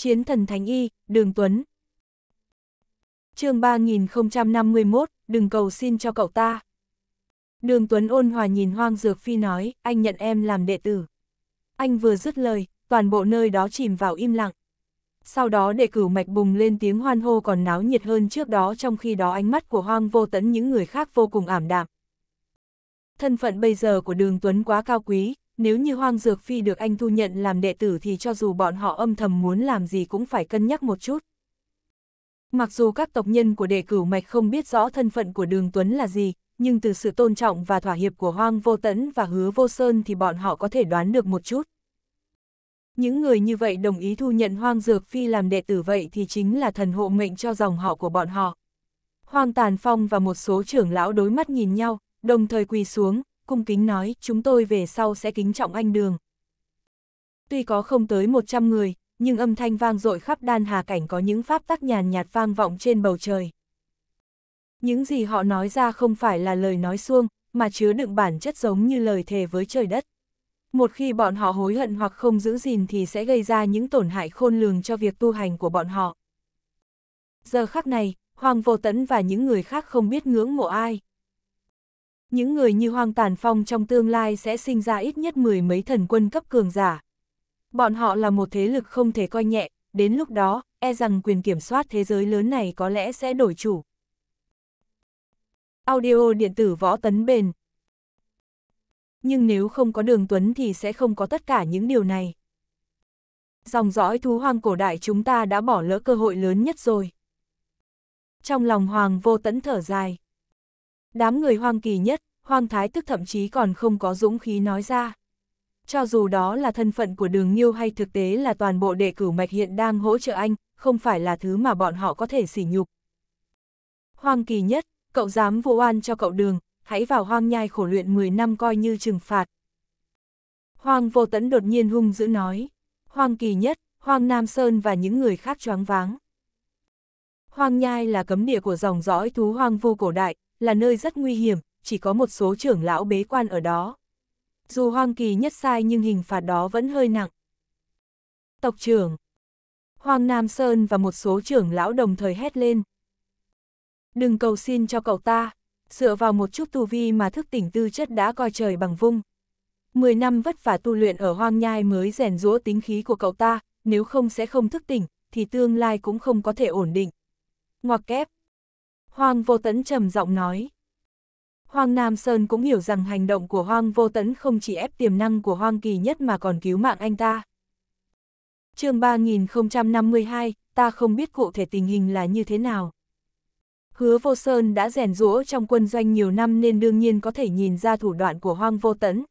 Chiến thần Thánh Y, Đường Tuấn. chương 3051, đừng cầu xin cho cậu ta. Đường Tuấn ôn hòa nhìn Hoang Dược Phi nói, anh nhận em làm đệ tử. Anh vừa dứt lời, toàn bộ nơi đó chìm vào im lặng. Sau đó đệ cử mạch bùng lên tiếng hoan hô còn náo nhiệt hơn trước đó trong khi đó ánh mắt của hoang vô tẫn những người khác vô cùng ảm đạm. Thân phận bây giờ của đường Tuấn quá cao quý, nếu như Hoang Dược Phi được anh thu nhận làm đệ tử thì cho dù bọn họ âm thầm muốn làm gì cũng phải cân nhắc một chút. Mặc dù các tộc nhân của đệ cửu mạch không biết rõ thân phận của Đường Tuấn là gì, nhưng từ sự tôn trọng và thỏa hiệp của Hoang Vô Tẫn và Hứa Vô Sơn thì bọn họ có thể đoán được một chút. Những người như vậy đồng ý thu nhận Hoang Dược Phi làm đệ tử vậy thì chính là thần hộ mệnh cho dòng họ của bọn họ. Hoang Tàn Phong và một số trưởng lão đối mắt nhìn nhau, đồng thời quỳ xuống, cung kính nói, chúng tôi về sau sẽ kính trọng anh đường. Tuy có không tới 100 người, nhưng âm thanh vang dội khắp đan hà cảnh có những pháp tắc nhàn nhạt vang vọng trên bầu trời. Những gì họ nói ra không phải là lời nói suông, mà chứa đựng bản chất giống như lời thề với trời đất. Một khi bọn họ hối hận hoặc không giữ gìn thì sẽ gây ra những tổn hại khôn lường cho việc tu hành của bọn họ. Giờ khắc này, Hoàng Vô Tẫn và những người khác không biết ngưỡng mộ ai. Những người như Hoang Tàn Phong trong tương lai sẽ sinh ra ít nhất mười mấy thần quân cấp cường giả. Bọn họ là một thế lực không thể coi nhẹ, đến lúc đó, e rằng quyền kiểm soát thế giới lớn này có lẽ sẽ đổi chủ. Audio điện tử võ tấn bền Nhưng nếu không có đường tuấn thì sẽ không có tất cả những điều này. Dòng dõi thú hoang cổ đại chúng ta đã bỏ lỡ cơ hội lớn nhất rồi. Trong lòng Hoàng vô tẫn thở dài. Đám người hoang kỳ nhất, hoang thái tức thậm chí còn không có dũng khí nói ra. Cho dù đó là thân phận của đường nghiêu hay thực tế là toàn bộ đệ cửu mạch hiện đang hỗ trợ anh, không phải là thứ mà bọn họ có thể sỉ nhục. Hoang kỳ nhất, cậu dám vô oan cho cậu đường, hãy vào hoang nhai khổ luyện 10 năm coi như trừng phạt. Hoang vô tẫn đột nhiên hung dữ nói. Hoang kỳ nhất, Hoang Nam Sơn và những người khác choáng váng. Hoang nhai là cấm địa của dòng dõi thú hoang vô cổ đại, là nơi rất nguy hiểm, chỉ có một số trưởng lão bế quan ở đó. Dù Hoang Kỳ nhất sai nhưng hình phạt đó vẫn hơi nặng. Tộc trưởng Hoàng Nam Sơn và một số trưởng lão đồng thời hét lên. Đừng cầu xin cho cậu ta, dựa vào một chút tu vi mà thức tỉnh tư chất đã coi trời bằng vung. Mười năm vất vả tu luyện ở hoang nhai mới rèn rũa tính khí của cậu ta, nếu không sẽ không thức tỉnh, thì tương lai cũng không có thể ổn định. Ngoặc kép, Hoàng Vô Tấn trầm giọng nói. Hoàng Nam Sơn cũng hiểu rằng hành động của Hoàng Vô Tấn không chỉ ép tiềm năng của Hoàng Kỳ nhất mà còn cứu mạng anh ta. chương 3052, ta không biết cụ thể tình hình là như thế nào. Hứa Vô Sơn đã rèn rũa trong quân doanh nhiều năm nên đương nhiên có thể nhìn ra thủ đoạn của Hoang Vô Tấn.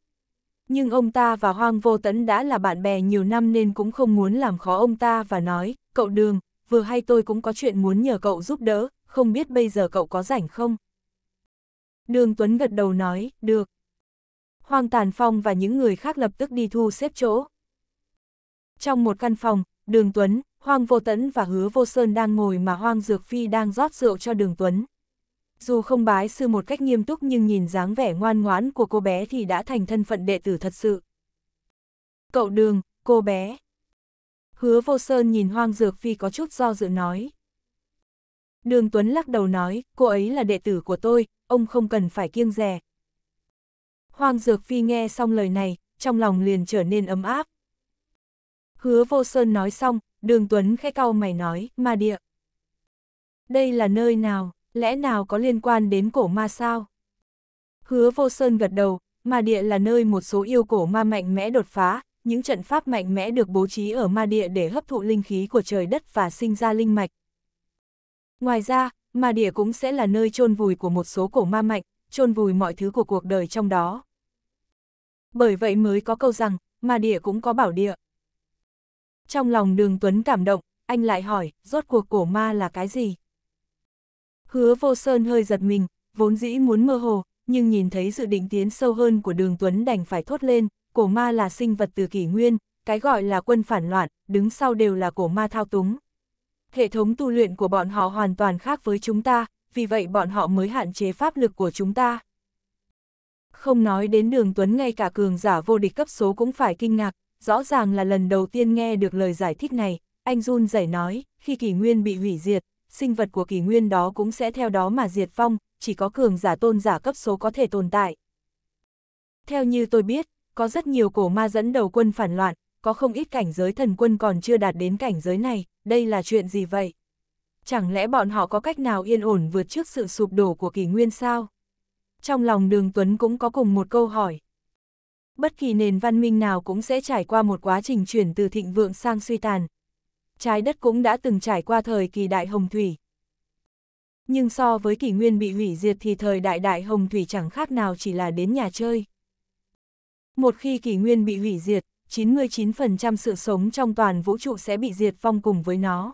Nhưng ông ta và Hoang Vô Tấn đã là bạn bè nhiều năm nên cũng không muốn làm khó ông ta và nói, cậu đường, vừa hay tôi cũng có chuyện muốn nhờ cậu giúp đỡ, không biết bây giờ cậu có rảnh không? Đường Tuấn gật đầu nói, được. Hoàng Tàn Phong và những người khác lập tức đi thu xếp chỗ. Trong một căn phòng, Đường Tuấn, Hoàng Vô tấn và Hứa Vô Sơn đang ngồi mà Hoàng Dược Phi đang rót rượu cho Đường Tuấn. Dù không bái sư một cách nghiêm túc nhưng nhìn dáng vẻ ngoan ngoãn của cô bé thì đã thành thân phận đệ tử thật sự. Cậu Đường, cô bé. Hứa Vô Sơn nhìn Hoàng Dược Phi có chút do dự nói. Đường Tuấn lắc đầu nói, cô ấy là đệ tử của tôi, ông không cần phải kiêng rè. Hoàng Dược Phi nghe xong lời này, trong lòng liền trở nên ấm áp. Hứa Vô Sơn nói xong, Đường Tuấn khẽ cau mày nói, ma địa. Đây là nơi nào, lẽ nào có liên quan đến cổ ma sao? Hứa Vô Sơn gật đầu, ma địa là nơi một số yêu cổ ma mạnh mẽ đột phá, những trận pháp mạnh mẽ được bố trí ở ma địa để hấp thụ linh khí của trời đất và sinh ra linh mạch, Ngoài ra, mà địa cũng sẽ là nơi chôn vùi của một số cổ ma mạnh, chôn vùi mọi thứ của cuộc đời trong đó. Bởi vậy mới có câu rằng, mà địa cũng có bảo địa. Trong lòng đường Tuấn cảm động, anh lại hỏi, rốt cuộc cổ ma là cái gì? Hứa vô sơn hơi giật mình, vốn dĩ muốn mơ hồ, nhưng nhìn thấy sự định tiến sâu hơn của đường Tuấn đành phải thốt lên, cổ ma là sinh vật từ kỷ nguyên, cái gọi là quân phản loạn, đứng sau đều là cổ ma thao túng hệ thống tu luyện của bọn họ hoàn toàn khác với chúng ta, vì vậy bọn họ mới hạn chế pháp lực của chúng ta. Không nói đến đường Tuấn ngay cả cường giả vô địch cấp số cũng phải kinh ngạc, rõ ràng là lần đầu tiên nghe được lời giải thích này, anh run rẩy nói, khi kỷ nguyên bị hủy diệt, sinh vật của kỷ nguyên đó cũng sẽ theo đó mà diệt vong, chỉ có cường giả tôn giả cấp số có thể tồn tại. Theo như tôi biết, có rất nhiều cổ ma dẫn đầu quân phản loạn, có không ít cảnh giới thần quân còn chưa đạt đến cảnh giới này, đây là chuyện gì vậy? Chẳng lẽ bọn họ có cách nào yên ổn vượt trước sự sụp đổ của kỷ nguyên sao? Trong lòng đường Tuấn cũng có cùng một câu hỏi. Bất kỳ nền văn minh nào cũng sẽ trải qua một quá trình chuyển từ thịnh vượng sang suy tàn. Trái đất cũng đã từng trải qua thời kỳ đại hồng thủy. Nhưng so với kỷ nguyên bị hủy diệt thì thời đại đại hồng thủy chẳng khác nào chỉ là đến nhà chơi. Một khi kỷ nguyên bị hủy diệt, 99% sự sống trong toàn vũ trụ sẽ bị diệt vong cùng với nó.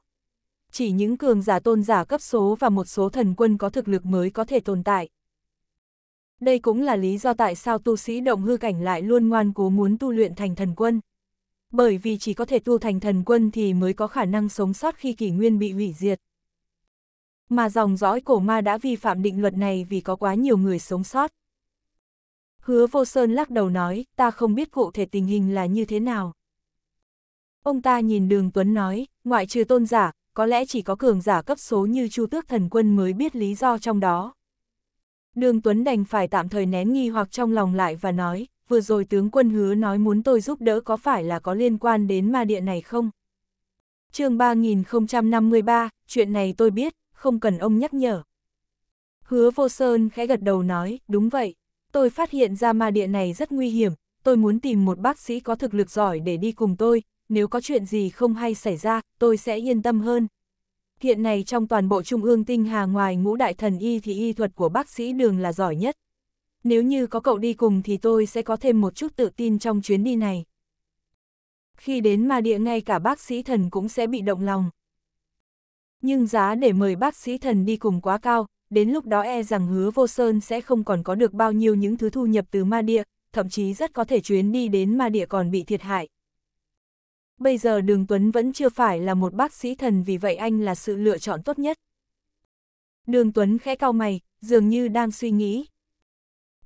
Chỉ những cường giả tôn giả cấp số và một số thần quân có thực lực mới có thể tồn tại. Đây cũng là lý do tại sao tu sĩ động hư cảnh lại luôn ngoan cố muốn tu luyện thành thần quân. Bởi vì chỉ có thể tu thành thần quân thì mới có khả năng sống sót khi kỷ nguyên bị hủy diệt. Mà dòng dõi cổ ma đã vi phạm định luật này vì có quá nhiều người sống sót. Hứa vô sơn lắc đầu nói, ta không biết cụ thể tình hình là như thế nào. Ông ta nhìn đường Tuấn nói, ngoại trừ tôn giả, có lẽ chỉ có cường giả cấp số như Chu Tước Thần Quân mới biết lý do trong đó. Đường Tuấn đành phải tạm thời nén nghi hoặc trong lòng lại và nói, vừa rồi tướng quân hứa nói muốn tôi giúp đỡ có phải là có liên quan đến ma địa này không? chương 3053, chuyện này tôi biết, không cần ông nhắc nhở. Hứa vô sơn khẽ gật đầu nói, đúng vậy tôi phát hiện ra ma địa này rất nguy hiểm, tôi muốn tìm một bác sĩ có thực lực giỏi để đi cùng tôi, nếu có chuyện gì không hay xảy ra, tôi sẽ yên tâm hơn. Hiện này trong toàn bộ trung ương tinh hà ngoài ngũ đại thần y thì y thuật của bác sĩ đường là giỏi nhất. Nếu như có cậu đi cùng thì tôi sẽ có thêm một chút tự tin trong chuyến đi này. Khi đến ma địa ngay cả bác sĩ thần cũng sẽ bị động lòng. Nhưng giá để mời bác sĩ thần đi cùng quá cao, đến lúc đó e rằng hứa vô sơn sẽ không còn có được bao nhiêu những thứ thu nhập từ ma địa, thậm chí rất có thể chuyến đi đến ma địa còn bị thiệt hại. Bây giờ Đường Tuấn vẫn chưa phải là một bác sĩ thần vì vậy anh là sự lựa chọn tốt nhất. Đường Tuấn khẽ cau mày, dường như đang suy nghĩ.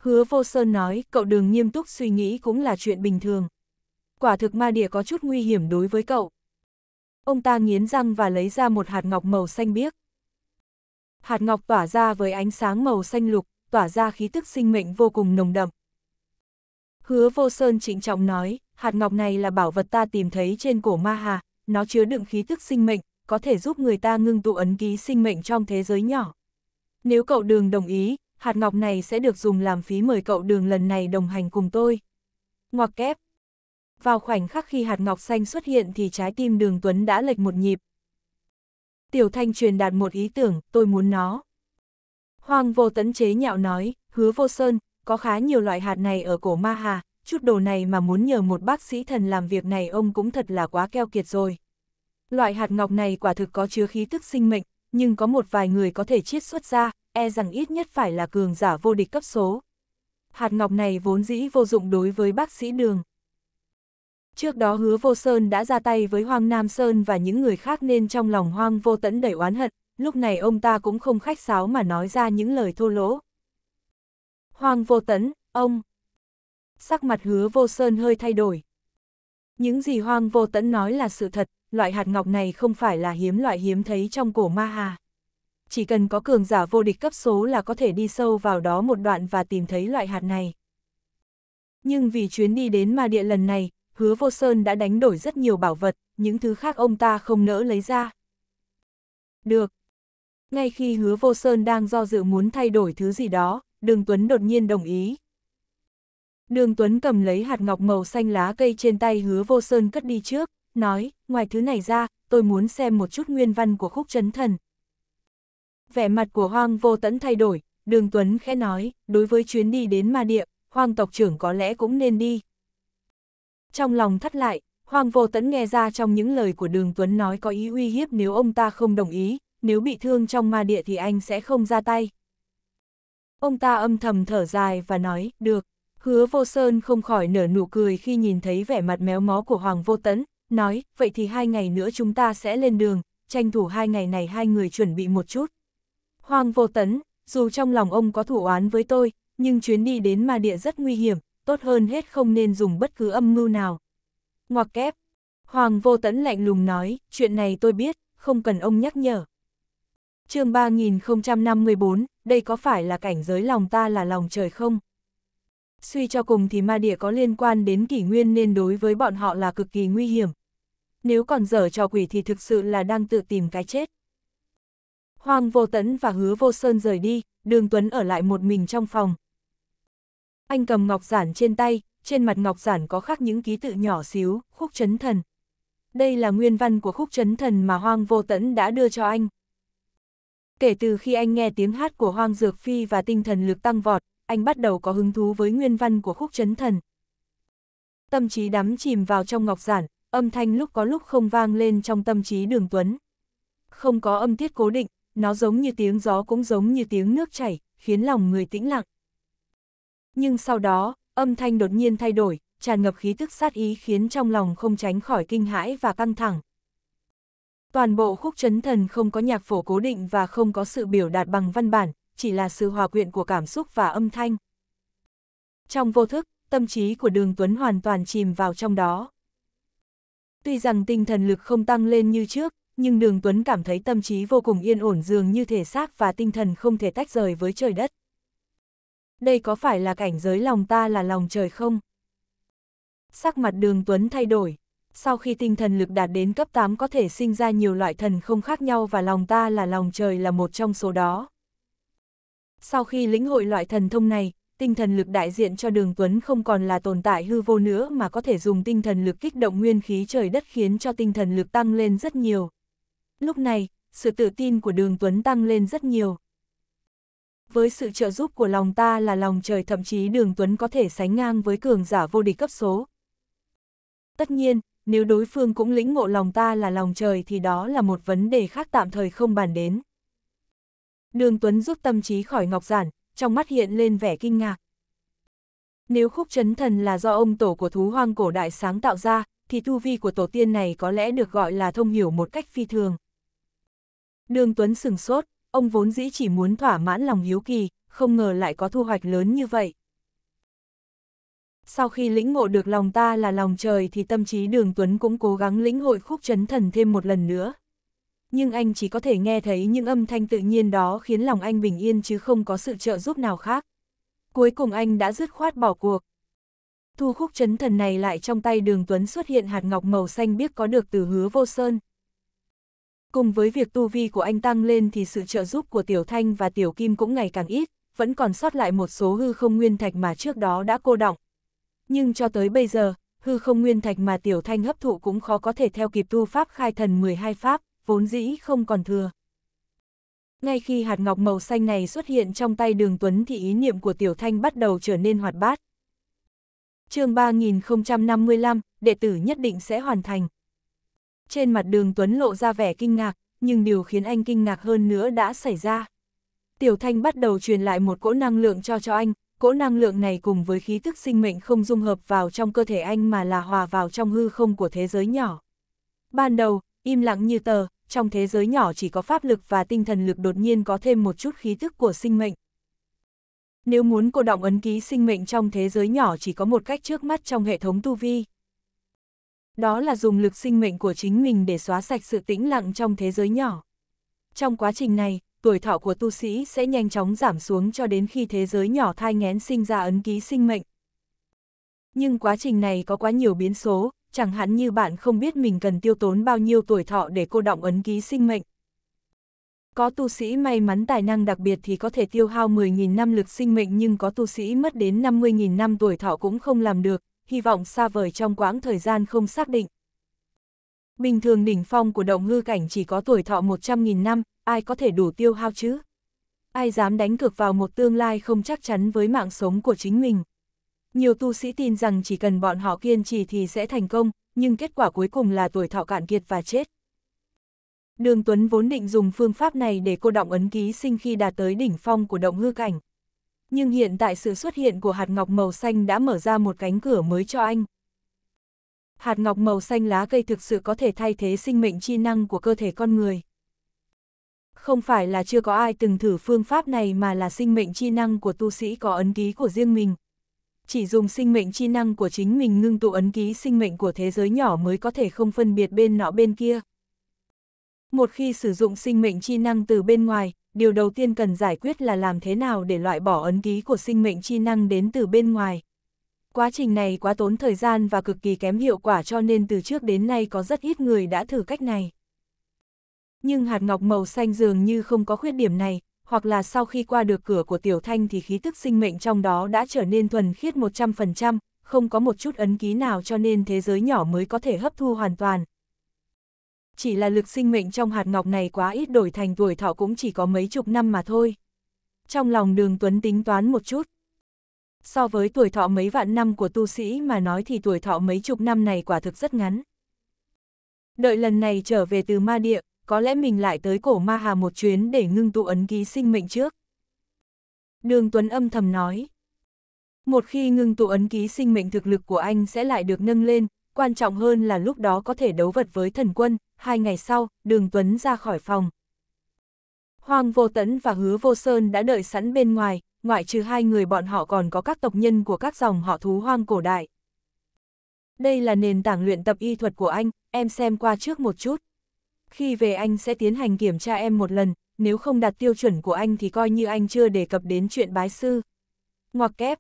Hứa vô sơn nói, cậu đường nghiêm túc suy nghĩ cũng là chuyện bình thường. Quả thực ma địa có chút nguy hiểm đối với cậu. Ông ta nghiến răng và lấy ra một hạt ngọc màu xanh biếc. Hạt ngọc tỏa ra với ánh sáng màu xanh lục, tỏa ra khí tức sinh mệnh vô cùng nồng đậm. Hứa vô sơn trịnh trọng nói, hạt ngọc này là bảo vật ta tìm thấy trên cổ ma hà, nó chứa đựng khí tức sinh mệnh, có thể giúp người ta ngưng tụ ấn ký sinh mệnh trong thế giới nhỏ. Nếu cậu đường đồng ý, hạt ngọc này sẽ được dùng làm phí mời cậu đường lần này đồng hành cùng tôi. Ngoặc kép. Vào khoảnh khắc khi hạt ngọc xanh xuất hiện thì trái tim đường Tuấn đã lệch một nhịp, Tiểu Thanh truyền đạt một ý tưởng, tôi muốn nó. Hoàng vô tấn chế nhạo nói, hứa vô sơn, có khá nhiều loại hạt này ở cổ ma hà, chút đồ này mà muốn nhờ một bác sĩ thần làm việc này ông cũng thật là quá keo kiệt rồi. Loại hạt ngọc này quả thực có chứa khí tức sinh mệnh, nhưng có một vài người có thể chiết xuất ra, e rằng ít nhất phải là cường giả vô địch cấp số. Hạt ngọc này vốn dĩ vô dụng đối với bác sĩ đường. Trước đó hứa vô Sơn đã ra tay với Hoang Nam Sơn và những người khác nên trong lòng Hoang vô tẫn đầy oán hận, lúc này ông ta cũng không khách sáo mà nói ra những lời thô lỗ. Hoang vô tấn ông! Sắc mặt hứa vô Sơn hơi thay đổi. Những gì Hoang vô tẫn nói là sự thật, loại hạt ngọc này không phải là hiếm loại hiếm thấy trong cổ ma hà. Chỉ cần có cường giả vô địch cấp số là có thể đi sâu vào đó một đoạn và tìm thấy loại hạt này. Nhưng vì chuyến đi đến ma địa lần này, hứa vô sơn đã đánh đổi rất nhiều bảo vật, những thứ khác ông ta không nỡ lấy ra. Được. Ngay khi hứa vô sơn đang do dự muốn thay đổi thứ gì đó, đường Tuấn đột nhiên đồng ý. Đường Tuấn cầm lấy hạt ngọc màu xanh lá cây trên tay hứa vô sơn cất đi trước, nói, ngoài thứ này ra, tôi muốn xem một chút nguyên văn của khúc chấn thần. Vẻ mặt của Hoang vô tẫn thay đổi, đường Tuấn khẽ nói, đối với chuyến đi đến ma địa, Hoang tộc trưởng có lẽ cũng nên đi. Trong lòng thắt lại, Hoàng Vô Tấn nghe ra trong những lời của Đường Tuấn nói có ý uy hiếp nếu ông ta không đồng ý, nếu bị thương trong ma địa thì anh sẽ không ra tay. Ông ta âm thầm thở dài và nói, được. Hứa Vô Sơn không khỏi nở nụ cười khi nhìn thấy vẻ mặt méo mó của Hoàng Vô Tấn, nói, vậy thì hai ngày nữa chúng ta sẽ lên đường, tranh thủ hai ngày này hai người chuẩn bị một chút. Hoàng Vô Tấn, dù trong lòng ông có thủ oán với tôi, nhưng chuyến đi đến ma địa rất nguy hiểm, tốt hơn hết không nên dùng bất cứ âm mưu nào. Ngoặc kép, Hoàng Vô tấn lạnh lùng nói, chuyện này tôi biết, không cần ông nhắc nhở. chương 3054, đây có phải là cảnh giới lòng ta là lòng trời không? Suy cho cùng thì ma địa có liên quan đến kỷ nguyên nên đối với bọn họ là cực kỳ nguy hiểm. Nếu còn dở trò quỷ thì thực sự là đang tự tìm cái chết. Hoàng Vô Tấn và Hứa Vô Sơn rời đi, Đường Tuấn ở lại một mình trong phòng, anh cầm ngọc giản trên tay, trên mặt ngọc giản có khắc những ký tự nhỏ xíu, khúc chấn thần. Đây là nguyên văn của khúc chấn thần mà Hoang Vô Tẫn đã đưa cho anh. Kể từ khi anh nghe tiếng hát của Hoang Dược Phi và tinh thần lực tăng vọt, anh bắt đầu có hứng thú với nguyên văn của khúc chấn thần. Tâm trí đắm chìm vào trong ngọc giản, âm thanh lúc có lúc không vang lên trong tâm trí đường tuấn. Không có âm tiết cố định, nó giống như tiếng gió cũng giống như tiếng nước chảy, khiến lòng người tĩnh lặng. Nhưng sau đó, âm thanh đột nhiên thay đổi, tràn ngập khí tức sát ý khiến trong lòng không tránh khỏi kinh hãi và căng thẳng. Toàn bộ khúc chấn thần không có nhạc phổ cố định và không có sự biểu đạt bằng văn bản, chỉ là sự hòa quyện của cảm xúc và âm thanh. Trong vô thức, tâm trí của đường Tuấn hoàn toàn chìm vào trong đó. Tuy rằng tinh thần lực không tăng lên như trước, nhưng đường Tuấn cảm thấy tâm trí vô cùng yên ổn dường như thể xác và tinh thần không thể tách rời với trời đất đây có phải là cảnh giới lòng ta là lòng trời không? Sắc mặt đường Tuấn thay đổi, sau khi tinh thần lực đạt đến cấp 8 có thể sinh ra nhiều loại thần không khác nhau và lòng ta là lòng trời là một trong số đó. Sau khi lĩnh hội loại thần thông này, tinh thần lực đại diện cho đường Tuấn không còn là tồn tại hư vô nữa mà có thể dùng tinh thần lực kích động nguyên khí trời đất khiến cho tinh thần lực tăng lên rất nhiều. Lúc này, sự tự tin của đường Tuấn tăng lên rất nhiều với sự trợ giúp của lòng ta là lòng trời thậm chí đường Tuấn có thể sánh ngang với cường giả vô địch cấp số. Tất nhiên, nếu đối phương cũng lĩnh ngộ lòng ta là lòng trời thì đó là một vấn đề khác tạm thời không bàn đến. Đường Tuấn rút tâm trí khỏi ngọc giản, trong mắt hiện lên vẻ kinh ngạc. Nếu khúc chấn thần là do ông tổ của thú hoang cổ đại sáng tạo ra, thì tu vi của tổ tiên này có lẽ được gọi là thông hiểu một cách phi thường. Đường Tuấn sừng sốt, ông vốn dĩ chỉ muốn thỏa mãn lòng hiếu kỳ, không ngờ lại có thu hoạch lớn như vậy. Sau khi lĩnh ngộ được lòng ta là lòng trời thì tâm trí đường Tuấn cũng cố gắng lĩnh hội khúc chấn thần thêm một lần nữa. Nhưng anh chỉ có thể nghe thấy những âm thanh tự nhiên đó khiến lòng anh bình yên chứ không có sự trợ giúp nào khác. Cuối cùng anh đã dứt khoát bỏ cuộc. Thu khúc chấn thần này lại trong tay đường Tuấn xuất hiện hạt ngọc màu xanh biết có được từ hứa vô sơn. Cùng với việc tu vi của anh tăng lên thì sự trợ giúp của Tiểu Thanh và Tiểu Kim cũng ngày càng ít, vẫn còn sót lại một số hư không nguyên thạch mà trước đó đã cô động. Nhưng cho tới bây giờ, hư không nguyên thạch mà Tiểu Thanh hấp thụ cũng khó có thể theo kịp tu pháp khai thần 12 pháp, vốn dĩ không còn thừa. Ngay khi hạt ngọc màu xanh này xuất hiện trong tay đường Tuấn thì ý niệm của Tiểu Thanh bắt đầu trở nên hoạt bát. chương 3055, đệ tử nhất định sẽ hoàn thành. Trên mặt đường Tuấn lộ ra vẻ kinh ngạc, nhưng điều khiến anh kinh ngạc hơn nữa đã xảy ra. Tiểu Thanh bắt đầu truyền lại một cỗ năng lượng cho cho anh, cỗ năng lượng này cùng với khí thức sinh mệnh không dung hợp vào trong cơ thể anh mà là hòa vào trong hư không của thế giới nhỏ. Ban đầu, im lặng như tờ, trong thế giới nhỏ chỉ có pháp lực và tinh thần lực đột nhiên có thêm một chút khí thức của sinh mệnh. Nếu muốn cô động ấn ký sinh mệnh trong thế giới nhỏ chỉ có một cách trước mắt trong hệ thống tu vi, đó là dùng lực sinh mệnh của chính mình để xóa sạch sự tĩnh lặng trong thế giới nhỏ. Trong quá trình này, tuổi thọ của tu sĩ sẽ nhanh chóng giảm xuống cho đến khi thế giới nhỏ thai ngén sinh ra ấn ký sinh mệnh. Nhưng quá trình này có quá nhiều biến số, chẳng hạn như bạn không biết mình cần tiêu tốn bao nhiêu tuổi thọ để cô động ấn ký sinh mệnh. Có tu sĩ may mắn tài năng đặc biệt thì có thể tiêu hao 10.000 năm lực sinh mệnh nhưng có tu sĩ mất đến 50.000 năm tuổi thọ cũng không làm được, hy vọng xa vời trong quãng thời gian không xác định. Bình thường đỉnh phong của động ngư cảnh chỉ có tuổi thọ 100.000 năm, ai có thể đủ tiêu hao chứ? Ai dám đánh cược vào một tương lai không chắc chắn với mạng sống của chính mình? Nhiều tu sĩ tin rằng chỉ cần bọn họ kiên trì thì sẽ thành công, nhưng kết quả cuối cùng là tuổi thọ cạn kiệt và chết. Đường Tuấn vốn định dùng phương pháp này để cô động ấn ký sinh khi đạt tới đỉnh phong của động hư cảnh, nhưng hiện tại sự xuất hiện của hạt ngọc màu xanh đã mở ra một cánh cửa mới cho anh. Hạt ngọc màu xanh lá cây thực sự có thể thay thế sinh mệnh chi năng của cơ thể con người. Không phải là chưa có ai từng thử phương pháp này mà là sinh mệnh chi năng của tu sĩ có ấn ký của riêng mình. Chỉ dùng sinh mệnh chi năng của chính mình ngưng tụ ấn ký sinh mệnh của thế giới nhỏ mới có thể không phân biệt bên nọ bên kia. Một khi sử dụng sinh mệnh chi năng từ bên ngoài, điều đầu tiên cần giải quyết là làm thế nào để loại bỏ ấn ký của sinh mệnh chi năng đến từ bên ngoài. Quá trình này quá tốn thời gian và cực kỳ kém hiệu quả cho nên từ trước đến nay có rất ít người đã thử cách này. Nhưng hạt ngọc màu xanh dường như không có khuyết điểm này, hoặc là sau khi qua được cửa của tiểu thanh thì khí tức sinh mệnh trong đó đã trở nên thuần khiết 100%, không có một chút ấn ký nào cho nên thế giới nhỏ mới có thể hấp thu hoàn toàn, chỉ là lực sinh mệnh trong hạt ngọc này quá ít đổi thành tuổi thọ cũng chỉ có mấy chục năm mà thôi. Trong lòng đường Tuấn tính toán một chút. So với tuổi thọ mấy vạn năm của tu sĩ mà nói thì tuổi thọ mấy chục năm này quả thực rất ngắn. Đợi lần này trở về từ ma địa, có lẽ mình lại tới cổ ma hà một chuyến để ngưng tụ ấn ký sinh mệnh trước. Đường Tuấn âm thầm nói. Một khi ngưng tụ ấn ký sinh mệnh thực lực của anh sẽ lại được nâng lên, quan trọng hơn là lúc đó có thể đấu vật với thần quân, hai ngày sau, đường Tuấn ra khỏi phòng. Hoàng Vô Tấn và Hứa Vô Sơn đã đợi sẵn bên ngoài, ngoại trừ hai người bọn họ còn có các tộc nhân của các dòng họ thú hoang cổ đại. Đây là nền tảng luyện tập y thuật của anh, em xem qua trước một chút. Khi về anh sẽ tiến hành kiểm tra em một lần, nếu không đạt tiêu chuẩn của anh thì coi như anh chưa đề cập đến chuyện bái sư. Ngoặc kép.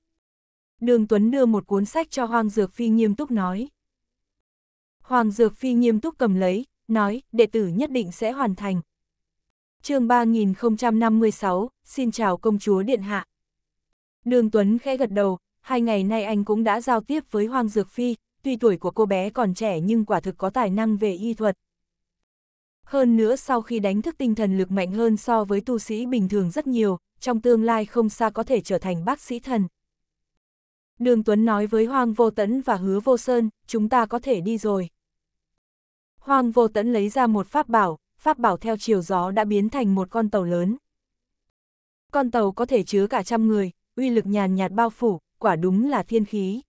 Đường Tuấn đưa một cuốn sách cho Hoàng Dược Phi nghiêm túc nói. Hoàng Dược Phi nghiêm túc cầm lấy, nói, đệ tử nhất định sẽ hoàn thành. chương 3056, xin chào công chúa Điện Hạ. Đường Tuấn khẽ gật đầu, hai ngày nay anh cũng đã giao tiếp với Hoàng Dược Phi, tuy tuổi của cô bé còn trẻ nhưng quả thực có tài năng về y thuật. Hơn nữa sau khi đánh thức tinh thần lực mạnh hơn so với tu sĩ bình thường rất nhiều, trong tương lai không xa có thể trở thành bác sĩ thần. Đường Tuấn nói với Hoàng Vô Tấn và Hứa Vô Sơn, chúng ta có thể đi rồi. Hoàng vô tẫn lấy ra một pháp bảo, pháp bảo theo chiều gió đã biến thành một con tàu lớn. Con tàu có thể chứa cả trăm người, uy lực nhàn nhạt bao phủ, quả đúng là thiên khí.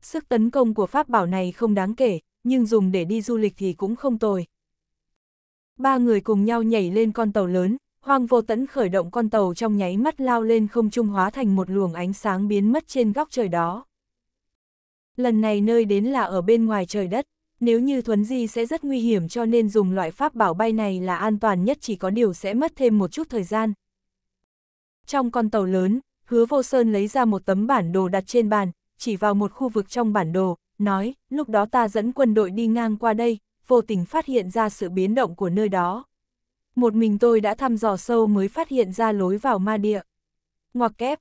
Sức tấn công của pháp bảo này không đáng kể, nhưng dùng để đi du lịch thì cũng không tồi. Ba người cùng nhau nhảy lên con tàu lớn, Hoàng Vô Tẫn khởi động con tàu trong nháy mắt lao lên không trung hóa thành một luồng ánh sáng biến mất trên góc trời đó. Lần này nơi đến là ở bên ngoài trời đất. Nếu như thuấn di sẽ rất nguy hiểm cho nên dùng loại pháp bảo bay này là an toàn nhất chỉ có điều sẽ mất thêm một chút thời gian. Trong con tàu lớn, hứa vô sơn lấy ra một tấm bản đồ đặt trên bàn, chỉ vào một khu vực trong bản đồ, nói, lúc đó ta dẫn quân đội đi ngang qua đây, vô tình phát hiện ra sự biến động của nơi đó. Một mình tôi đã thăm dò sâu mới phát hiện ra lối vào ma địa. Ngoặc kép.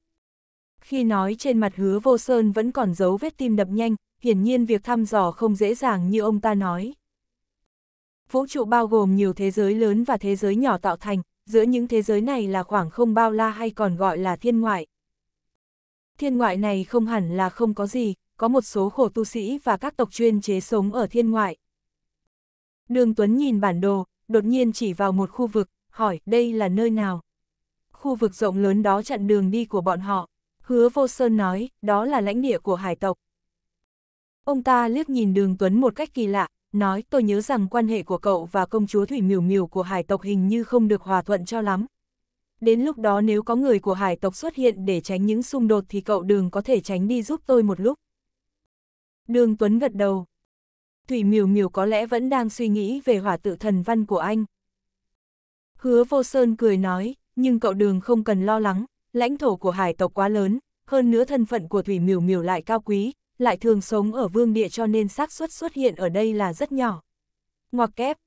Khi nói trên mặt hứa vô sơn vẫn còn giấu vết tim đập nhanh, hiển nhiên việc thăm dò không dễ dàng như ông ta nói. Vũ trụ bao gồm nhiều thế giới lớn và thế giới nhỏ tạo thành, giữa những thế giới này là khoảng không bao la hay còn gọi là thiên ngoại. Thiên ngoại này không hẳn là không có gì, có một số khổ tu sĩ và các tộc chuyên chế sống ở thiên ngoại. Đường Tuấn nhìn bản đồ, đột nhiên chỉ vào một khu vực, hỏi đây là nơi nào. Khu vực rộng lớn đó chặn đường đi của bọn họ. Hứa Vô Sơn nói, đó là lãnh địa của hải tộc. Ông ta liếc nhìn đường Tuấn một cách kỳ lạ, nói tôi nhớ rằng quan hệ của cậu và công chúa Thủy Miểu Miểu của hải tộc hình như không được hòa thuận cho lắm. Đến lúc đó nếu có người của hải tộc xuất hiện để tránh những xung đột thì cậu đường có thể tránh đi giúp tôi một lúc. Đường Tuấn gật đầu. Thủy Miểu Miểu có lẽ vẫn đang suy nghĩ về hỏa tự thần văn của anh. Hứa Vô Sơn cười nói, nhưng cậu đường không cần lo lắng, lãnh thổ của hải tộc quá lớn, hơn nữa thân phận của Thủy Miểu Miểu lại cao quý, lại thường sống ở vương địa cho nên xác suất xuất hiện ở đây là rất nhỏ. Ngoặc kép.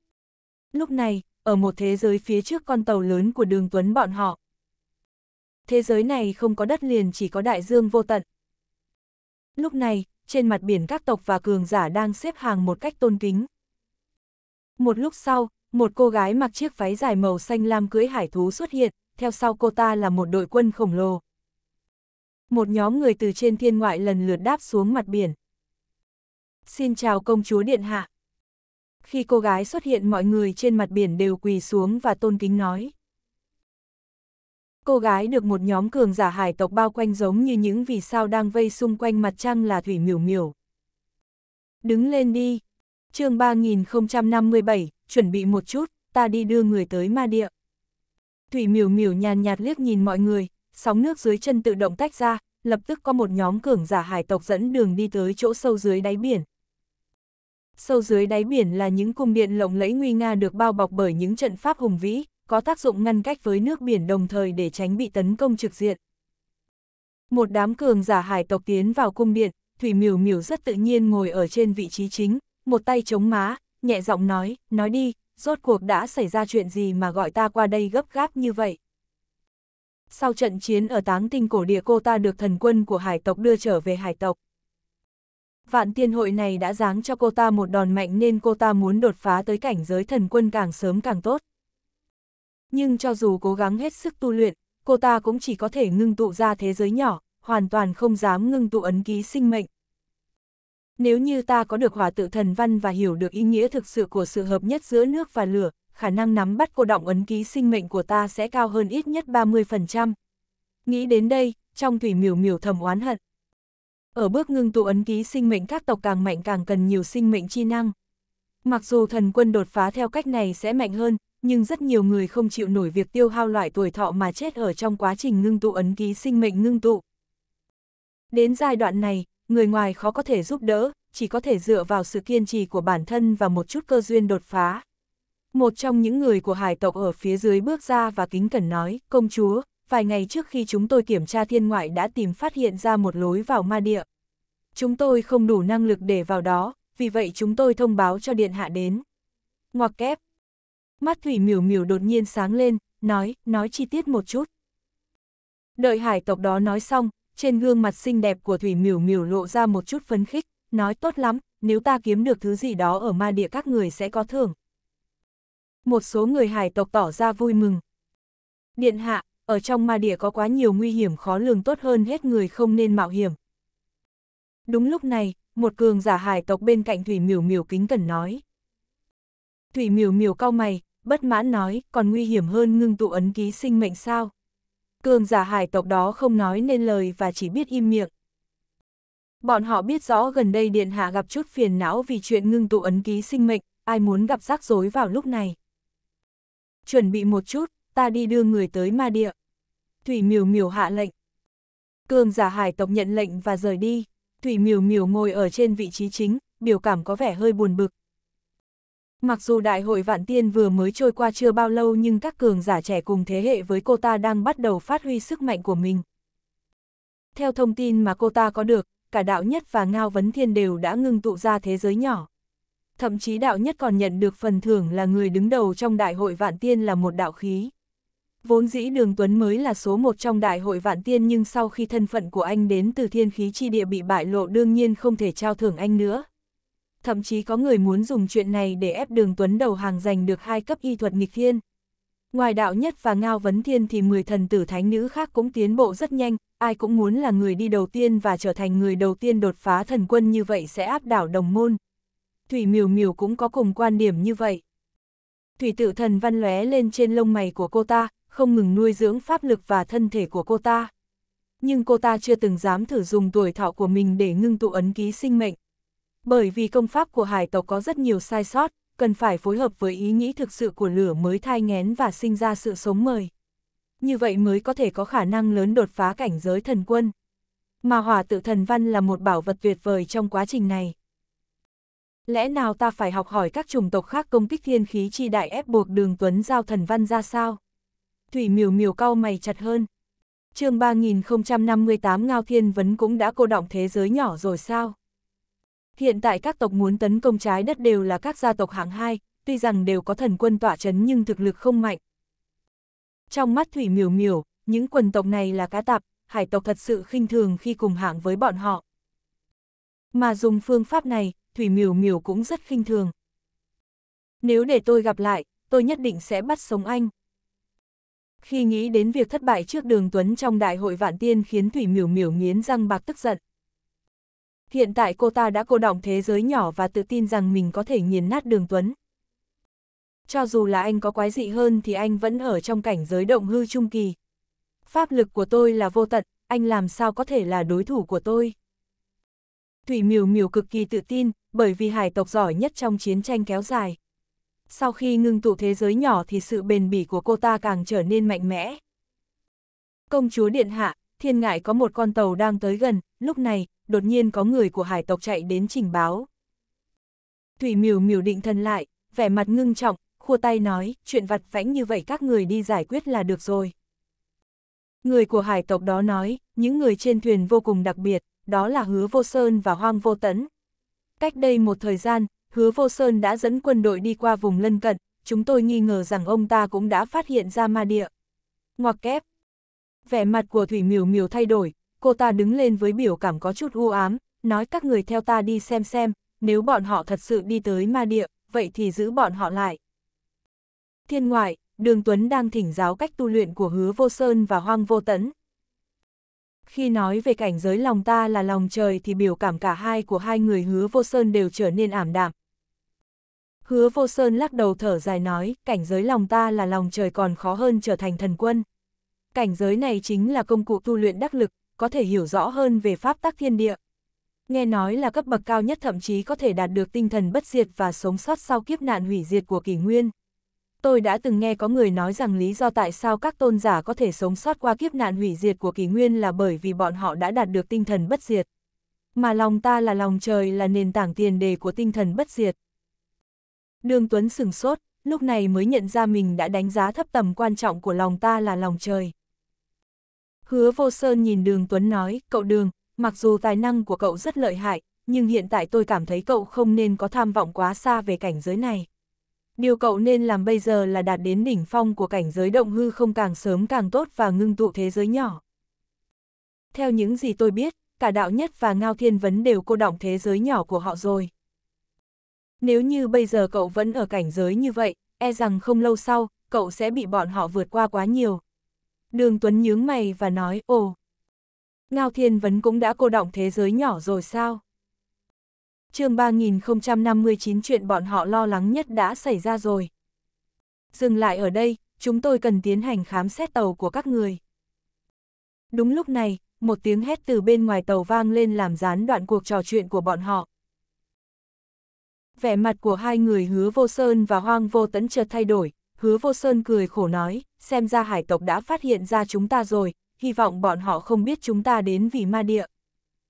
Lúc này, ở một thế giới phía trước con tàu lớn của đường Tuấn bọn họ. Thế giới này không có đất liền chỉ có đại dương vô tận. Lúc này, trên mặt biển các tộc và cường giả đang xếp hàng một cách tôn kính. Một lúc sau, một cô gái mặc chiếc váy dài màu xanh lam cưỡi hải thú xuất hiện, theo sau cô ta là một đội quân khổng lồ một nhóm người từ trên thiên ngoại lần lượt đáp xuống mặt biển. Xin chào công chúa Điện Hạ. Khi cô gái xuất hiện mọi người trên mặt biển đều quỳ xuống và tôn kính nói. Cô gái được một nhóm cường giả hải tộc bao quanh giống như những vì sao đang vây xung quanh mặt trăng là thủy miểu miểu. Đứng lên đi. chương 3057, chuẩn bị một chút, ta đi đưa người tới ma địa. Thủy miểu miểu nhàn nhạt liếc nhìn mọi người, sóng nước dưới chân tự động tách ra, lập tức có một nhóm cường giả hải tộc dẫn đường đi tới chỗ sâu dưới đáy biển. Sâu dưới đáy biển là những cung điện lộng lẫy nguy nga được bao bọc bởi những trận pháp hùng vĩ, có tác dụng ngăn cách với nước biển đồng thời để tránh bị tấn công trực diện. Một đám cường giả hải tộc tiến vào cung điện, Thủy Miểu Miểu rất tự nhiên ngồi ở trên vị trí chính, một tay chống má, nhẹ giọng nói, nói đi, rốt cuộc đã xảy ra chuyện gì mà gọi ta qua đây gấp gáp như vậy sau trận chiến ở táng tinh cổ địa cô ta được thần quân của hải tộc đưa trở về hải tộc. Vạn tiên hội này đã giáng cho cô ta một đòn mạnh nên cô ta muốn đột phá tới cảnh giới thần quân càng sớm càng tốt. Nhưng cho dù cố gắng hết sức tu luyện, cô ta cũng chỉ có thể ngưng tụ ra thế giới nhỏ, hoàn toàn không dám ngưng tụ ấn ký sinh mệnh. Nếu như ta có được hỏa tự thần văn và hiểu được ý nghĩa thực sự của sự hợp nhất giữa nước và lửa, khả năng nắm bắt cô động ấn ký sinh mệnh của ta sẽ cao hơn ít nhất 30%. Nghĩ đến đây, trong thủy miểu miểu thầm oán hận. Ở bước ngưng tụ ấn ký sinh mệnh các tộc càng mạnh càng cần nhiều sinh mệnh chi năng. Mặc dù thần quân đột phá theo cách này sẽ mạnh hơn, nhưng rất nhiều người không chịu nổi việc tiêu hao loại tuổi thọ mà chết ở trong quá trình ngưng tụ ấn ký sinh mệnh ngưng tụ. Đến giai đoạn này, người ngoài khó có thể giúp đỡ, chỉ có thể dựa vào sự kiên trì của bản thân và một chút cơ duyên đột phá. Một trong những người của hải tộc ở phía dưới bước ra và kính cẩn nói, công chúa, vài ngày trước khi chúng tôi kiểm tra thiên ngoại đã tìm phát hiện ra một lối vào ma địa. Chúng tôi không đủ năng lực để vào đó, vì vậy chúng tôi thông báo cho điện hạ đến. Ngoặc kép. Mắt thủy miểu miểu đột nhiên sáng lên, nói, nói chi tiết một chút. Đợi hải tộc đó nói xong, trên gương mặt xinh đẹp của thủy miểu miểu lộ ra một chút phấn khích, nói tốt lắm, nếu ta kiếm được thứ gì đó ở ma địa các người sẽ có thưởng một số người hải tộc tỏ ra vui mừng. Điện hạ, ở trong ma địa có quá nhiều nguy hiểm khó lường tốt hơn hết người không nên mạo hiểm. Đúng lúc này, một cường giả hải tộc bên cạnh Thủy Miểu Miểu kính cẩn nói. Thủy Miểu Miểu cau mày, bất mãn nói, còn nguy hiểm hơn ngưng tụ ấn ký sinh mệnh sao? Cường giả hải tộc đó không nói nên lời và chỉ biết im miệng. Bọn họ biết rõ gần đây Điện Hạ gặp chút phiền não vì chuyện ngưng tụ ấn ký sinh mệnh, ai muốn gặp rắc rối vào lúc này chuẩn bị một chút, ta đi đưa người tới ma địa. Thủy miều miều hạ lệnh. Cường giả hải tộc nhận lệnh và rời đi, Thủy miều miều ngồi ở trên vị trí chính, biểu cảm có vẻ hơi buồn bực. Mặc dù đại hội vạn tiên vừa mới trôi qua chưa bao lâu nhưng các cường giả trẻ cùng thế hệ với cô ta đang bắt đầu phát huy sức mạnh của mình. Theo thông tin mà cô ta có được, cả đạo nhất và ngao vấn thiên đều đã ngưng tụ ra thế giới nhỏ thậm chí đạo nhất còn nhận được phần thưởng là người đứng đầu trong đại hội vạn tiên là một đạo khí. Vốn dĩ Đường Tuấn mới là số một trong đại hội vạn tiên nhưng sau khi thân phận của anh đến từ thiên khí chi địa bị bại lộ đương nhiên không thể trao thưởng anh nữa. Thậm chí có người muốn dùng chuyện này để ép Đường Tuấn đầu hàng giành được hai cấp y thuật nghịch thiên. Ngoài đạo nhất và Ngao Vấn Thiên thì 10 thần tử thánh nữ khác cũng tiến bộ rất nhanh, ai cũng muốn là người đi đầu tiên và trở thành người đầu tiên đột phá thần quân như vậy sẽ áp đảo đồng môn, Thủy Miều Miều cũng có cùng quan điểm như vậy. Thủy tự thần văn lóe lên trên lông mày của cô ta, không ngừng nuôi dưỡng pháp lực và thân thể của cô ta. Nhưng cô ta chưa từng dám thử dùng tuổi thọ của mình để ngưng tụ ấn ký sinh mệnh. Bởi vì công pháp của hải tộc có rất nhiều sai sót, cần phải phối hợp với ý nghĩ thực sự của lửa mới thai ngén và sinh ra sự sống mời. Như vậy mới có thể có khả năng lớn đột phá cảnh giới thần quân. Mà hỏa tự thần văn là một bảo vật tuyệt vời trong quá trình này lẽ nào ta phải học hỏi các chủng tộc khác công kích thiên khí chi đại ép buộc đường tuấn giao thần văn ra sao? Thủy miều miều cau mày chặt hơn. chương 3058 Ngao Thiên Vấn cũng đã cô động thế giới nhỏ rồi sao? Hiện tại các tộc muốn tấn công trái đất đều là các gia tộc hạng 2, tuy rằng đều có thần quân tỏa chấn nhưng thực lực không mạnh. Trong mắt Thủy miều miều, những quần tộc này là cá tạp, hải tộc thật sự khinh thường khi cùng hạng với bọn họ. Mà dùng phương pháp này, Thủy Miểu Miểu cũng rất khinh thường. Nếu để tôi gặp lại, tôi nhất định sẽ bắt sống anh. Khi nghĩ đến việc thất bại trước đường Tuấn trong đại hội vạn tiên khiến Thủy Miểu Miểu nghiến răng bạc tức giận. Hiện tại cô ta đã cô động thế giới nhỏ và tự tin rằng mình có thể nghiền nát đường Tuấn. Cho dù là anh có quái dị hơn thì anh vẫn ở trong cảnh giới động hư trung kỳ. Pháp lực của tôi là vô tận, anh làm sao có thể là đối thủ của tôi. Thủy Miểu Miểu cực kỳ tự tin, bởi vì hải tộc giỏi nhất trong chiến tranh kéo dài. Sau khi ngưng tụ thế giới nhỏ thì sự bền bỉ của cô ta càng trở nên mạnh mẽ. Công chúa Điện Hạ, thiên ngại có một con tàu đang tới gần, lúc này, đột nhiên có người của hải tộc chạy đến trình báo. Thủy Miểu Miểu định thân lại, vẻ mặt ngưng trọng, khua tay nói, chuyện vặt vãnh như vậy các người đi giải quyết là được rồi. Người của hải tộc đó nói, những người trên thuyền vô cùng đặc biệt đó là Hứa Vô Sơn và Hoang Vô Tấn. Cách đây một thời gian, Hứa Vô Sơn đã dẫn quân đội đi qua vùng lân cận, chúng tôi nghi ngờ rằng ông ta cũng đã phát hiện ra ma địa. Ngoặc kép. Vẻ mặt của Thủy Miều Miều thay đổi, cô ta đứng lên với biểu cảm có chút u ám, nói các người theo ta đi xem xem, nếu bọn họ thật sự đi tới ma địa, vậy thì giữ bọn họ lại. Thiên ngoại, Đường Tuấn đang thỉnh giáo cách tu luyện của Hứa Vô Sơn và Hoang Vô Tấn. Khi nói về cảnh giới lòng ta là lòng trời thì biểu cảm cả hai của hai người hứa vô sơn đều trở nên ảm đạm. Hứa vô sơn lắc đầu thở dài nói, cảnh giới lòng ta là lòng trời còn khó hơn trở thành thần quân. Cảnh giới này chính là công cụ tu luyện đắc lực, có thể hiểu rõ hơn về pháp tắc thiên địa. Nghe nói là cấp bậc cao nhất thậm chí có thể đạt được tinh thần bất diệt và sống sót sau kiếp nạn hủy diệt của kỷ nguyên tôi đã từng nghe có người nói rằng lý do tại sao các tôn giả có thể sống sót qua kiếp nạn hủy diệt của kỳ nguyên là bởi vì bọn họ đã đạt được tinh thần bất diệt. Mà lòng ta là lòng trời là nền tảng tiền đề của tinh thần bất diệt. Đường Tuấn sừng sốt, lúc này mới nhận ra mình đã đánh giá thấp tầm quan trọng của lòng ta là lòng trời. Hứa vô sơn nhìn đường Tuấn nói, cậu đường, mặc dù tài năng của cậu rất lợi hại, nhưng hiện tại tôi cảm thấy cậu không nên có tham vọng quá xa về cảnh giới này. Điều cậu nên làm bây giờ là đạt đến đỉnh phong của cảnh giới động hư không càng sớm càng tốt và ngưng tụ thế giới nhỏ. Theo những gì tôi biết, cả đạo nhất và ngao thiên vấn đều cô động thế giới nhỏ của họ rồi. Nếu như bây giờ cậu vẫn ở cảnh giới như vậy, e rằng không lâu sau, cậu sẽ bị bọn họ vượt qua quá nhiều. Đường Tuấn nhướng mày và nói, ồ, Ngao Thiên Vấn cũng đã cô động thế giới nhỏ rồi sao? chương 3059 chuyện bọn họ lo lắng nhất đã xảy ra rồi. Dừng lại ở đây, chúng tôi cần tiến hành khám xét tàu của các người. Đúng lúc này, một tiếng hét từ bên ngoài tàu vang lên làm gián đoạn cuộc trò chuyện của bọn họ. Vẻ mặt của hai người hứa vô sơn và hoang vô tấn chợt thay đổi, hứa vô sơn cười khổ nói, xem ra hải tộc đã phát hiện ra chúng ta rồi, hy vọng bọn họ không biết chúng ta đến vì ma địa.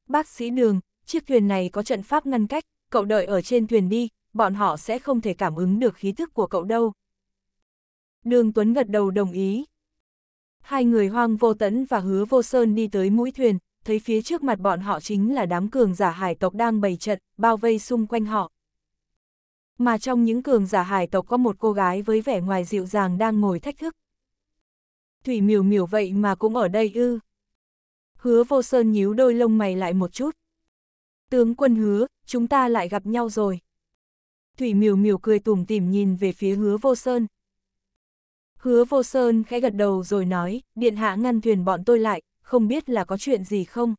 Bác sĩ Đường, chiếc thuyền này có trận pháp ngăn cách, cậu đợi ở trên thuyền đi, bọn họ sẽ không thể cảm ứng được khí thức của cậu đâu. Đường Tuấn gật đầu đồng ý. Hai người Hoang Vô Tẫn và Hứa Vô Sơn đi tới mũi thuyền, thấy phía trước mặt bọn họ chính là đám cường giả hải tộc đang bày trận, bao vây xung quanh họ. Mà trong những cường giả hải tộc có một cô gái với vẻ ngoài dịu dàng đang ngồi thách thức. Thủy miều miều vậy mà cũng ở đây ư. Hứa Vô Sơn nhíu đôi lông mày lại một chút, Tướng quân hứa, chúng ta lại gặp nhau rồi. Thủy miều miều cười tủm tỉm nhìn về phía hứa vô sơn. Hứa vô sơn khẽ gật đầu rồi nói, điện hạ ngăn thuyền bọn tôi lại, không biết là có chuyện gì không.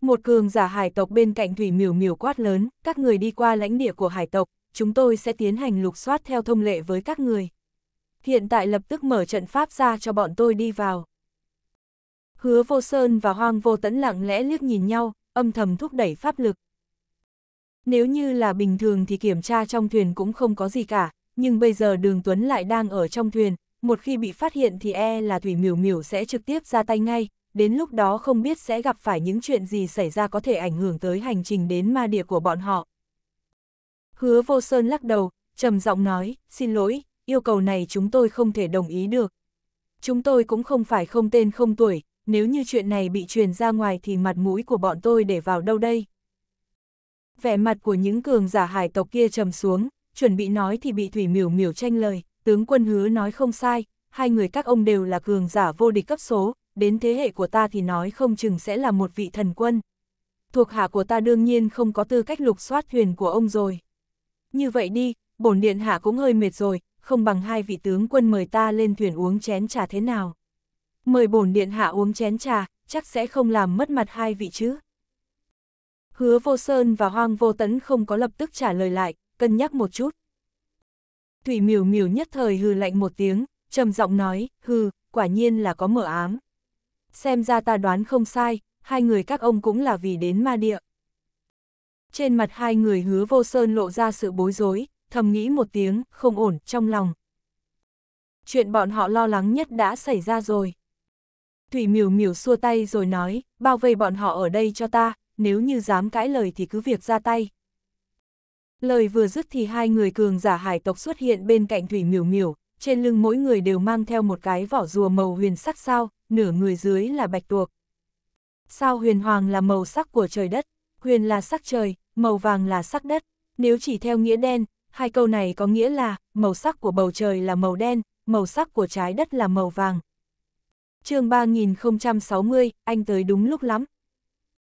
Một cường giả hải tộc bên cạnh thủy miểu miểu quát lớn, các người đi qua lãnh địa của hải tộc, chúng tôi sẽ tiến hành lục soát theo thông lệ với các người. Hiện tại lập tức mở trận pháp ra cho bọn tôi đi vào. Hứa vô sơn và hoang vô tẫn lặng lẽ liếc nhìn nhau, âm thầm thúc đẩy pháp lực. Nếu như là bình thường thì kiểm tra trong thuyền cũng không có gì cả, nhưng bây giờ đường Tuấn lại đang ở trong thuyền, một khi bị phát hiện thì e là Thủy Miểu Miểu sẽ trực tiếp ra tay ngay, đến lúc đó không biết sẽ gặp phải những chuyện gì xảy ra có thể ảnh hưởng tới hành trình đến ma địa của bọn họ. Hứa Vô Sơn lắc đầu, trầm giọng nói, xin lỗi, yêu cầu này chúng tôi không thể đồng ý được. Chúng tôi cũng không phải không tên không tuổi, nếu như chuyện này bị truyền ra ngoài thì mặt mũi của bọn tôi để vào đâu đây? Vẻ mặt của những cường giả hải tộc kia trầm xuống, chuẩn bị nói thì bị Thủy Miểu Miểu tranh lời, tướng quân hứa nói không sai, hai người các ông đều là cường giả vô địch cấp số, đến thế hệ của ta thì nói không chừng sẽ là một vị thần quân. Thuộc hạ của ta đương nhiên không có tư cách lục soát thuyền của ông rồi. Như vậy đi, bổn điện hạ cũng hơi mệt rồi, không bằng hai vị tướng quân mời ta lên thuyền uống chén trà thế nào mời bổn điện hạ uống chén trà, chắc sẽ không làm mất mặt hai vị chứ. Hứa vô sơn và hoang vô tấn không có lập tức trả lời lại, cân nhắc một chút. Thủy miểu miểu nhất thời hừ lạnh một tiếng, trầm giọng nói, hừ, quả nhiên là có mở ám. Xem ra ta đoán không sai, hai người các ông cũng là vì đến ma địa. Trên mặt hai người hứa vô sơn lộ ra sự bối rối, thầm nghĩ một tiếng, không ổn, trong lòng. Chuyện bọn họ lo lắng nhất đã xảy ra rồi. Thủy miểu miểu xua tay rồi nói, bao vây bọn họ ở đây cho ta, nếu như dám cãi lời thì cứ việc ra tay. Lời vừa dứt thì hai người cường giả hải tộc xuất hiện bên cạnh Thủy miểu miểu, trên lưng mỗi người đều mang theo một cái vỏ rùa màu huyền sắc sao, nửa người dưới là bạch tuộc. Sao huyền hoàng là màu sắc của trời đất, huyền là sắc trời, màu vàng là sắc đất. Nếu chỉ theo nghĩa đen, hai câu này có nghĩa là màu sắc của bầu trời là màu đen, màu sắc của trái đất là màu vàng, chương 3060, anh tới đúng lúc lắm.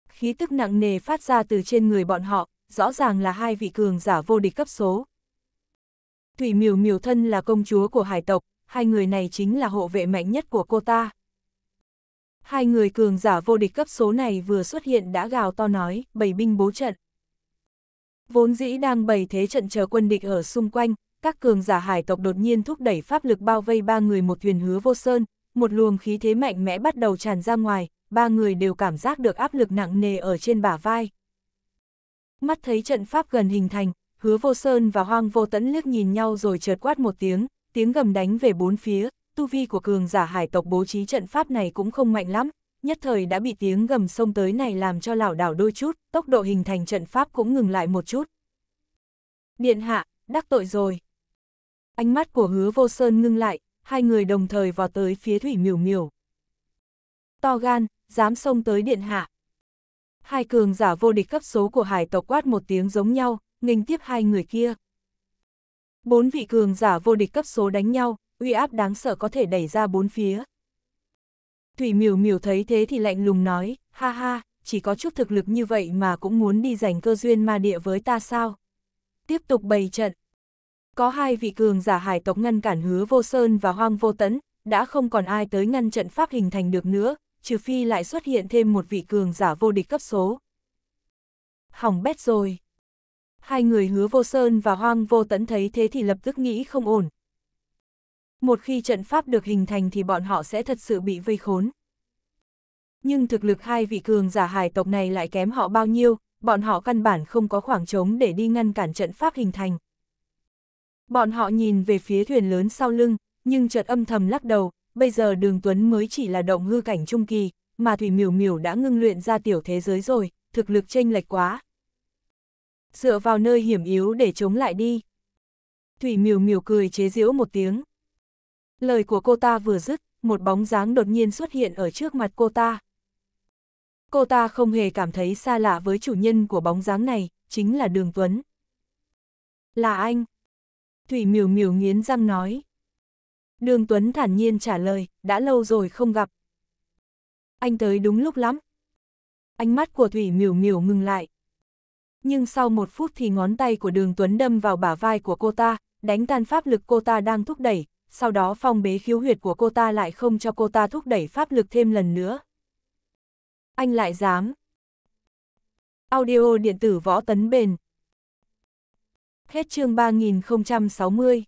Khí tức nặng nề phát ra từ trên người bọn họ, rõ ràng là hai vị cường giả vô địch cấp số. Thủy miều miều thân là công chúa của hải tộc, hai người này chính là hộ vệ mạnh nhất của cô ta. Hai người cường giả vô địch cấp số này vừa xuất hiện đã gào to nói, bày binh bố trận. Vốn dĩ đang bày thế trận chờ quân địch ở xung quanh, các cường giả hải tộc đột nhiên thúc đẩy pháp lực bao vây ba người một thuyền hứa vô sơn, một luồng khí thế mạnh mẽ bắt đầu tràn ra ngoài, ba người đều cảm giác được áp lực nặng nề ở trên bả vai. Mắt thấy trận pháp gần hình thành, hứa vô sơn và hoang vô tẫn liếc nhìn nhau rồi chợt quát một tiếng, tiếng gầm đánh về bốn phía, tu vi của cường giả hải tộc bố trí trận pháp này cũng không mạnh lắm, nhất thời đã bị tiếng gầm sông tới này làm cho lảo đảo đôi chút, tốc độ hình thành trận pháp cũng ngừng lại một chút. Điện hạ, đắc tội rồi. Ánh mắt của hứa vô sơn ngưng lại, hai người đồng thời vào tới phía thủy miểu miểu. To gan, dám xông tới điện hạ. Hai cường giả vô địch cấp số của hải tộc quát một tiếng giống nhau, nghênh tiếp hai người kia. Bốn vị cường giả vô địch cấp số đánh nhau, uy áp đáng sợ có thể đẩy ra bốn phía. Thủy miểu miểu thấy thế thì lạnh lùng nói, ha ha, chỉ có chút thực lực như vậy mà cũng muốn đi giành cơ duyên ma địa với ta sao. Tiếp tục bày trận. Có hai vị cường giả hải tộc ngăn cản hứa vô sơn và hoang vô tấn, đã không còn ai tới ngăn trận pháp hình thành được nữa, trừ phi lại xuất hiện thêm một vị cường giả vô địch cấp số. Hỏng bét rồi. Hai người hứa vô sơn và hoang vô tấn thấy thế thì lập tức nghĩ không ổn. Một khi trận pháp được hình thành thì bọn họ sẽ thật sự bị vây khốn. Nhưng thực lực hai vị cường giả hải tộc này lại kém họ bao nhiêu, bọn họ căn bản không có khoảng trống để đi ngăn cản trận pháp hình thành, Bọn họ nhìn về phía thuyền lớn sau lưng, nhưng chợt âm thầm lắc đầu, bây giờ đường Tuấn mới chỉ là động hư cảnh trung kỳ, mà Thủy Miểu Miểu đã ngưng luyện ra tiểu thế giới rồi, thực lực chênh lệch quá. Dựa vào nơi hiểm yếu để chống lại đi. Thủy Miểu Miểu cười chế giễu một tiếng. Lời của cô ta vừa dứt, một bóng dáng đột nhiên xuất hiện ở trước mặt cô ta. Cô ta không hề cảm thấy xa lạ với chủ nhân của bóng dáng này, chính là Đường Tuấn. Là anh, Thủy miểu miểu nghiến răng nói. Đường Tuấn thản nhiên trả lời, đã lâu rồi không gặp. Anh tới đúng lúc lắm. Ánh mắt của Thủy miểu miểu ngừng lại. Nhưng sau một phút thì ngón tay của đường Tuấn đâm vào bả vai của cô ta, đánh tan pháp lực cô ta đang thúc đẩy, sau đó phong bế khiếu huyệt của cô ta lại không cho cô ta thúc đẩy pháp lực thêm lần nữa. Anh lại dám. Audio điện tử võ tấn bền Hết chương 3060